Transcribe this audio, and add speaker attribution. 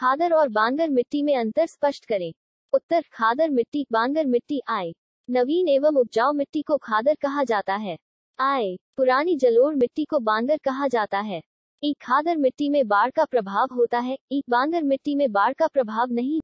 Speaker 1: खादर और बांगर मिट्टी में अंतर स्पष्ट करें उत्तर खादर मिट्टी बांगर मिट्टी आय नवीन एवं उपजाऊ मिट्टी को खादर कहा जाता है आय पुरानी जलोर मिट्टी को बांगर कहा जाता है एक खादर मिट्टी में बाढ़ का प्रभाव होता है एक बांगर मिट्टी में बाढ़ का प्रभाव नहीं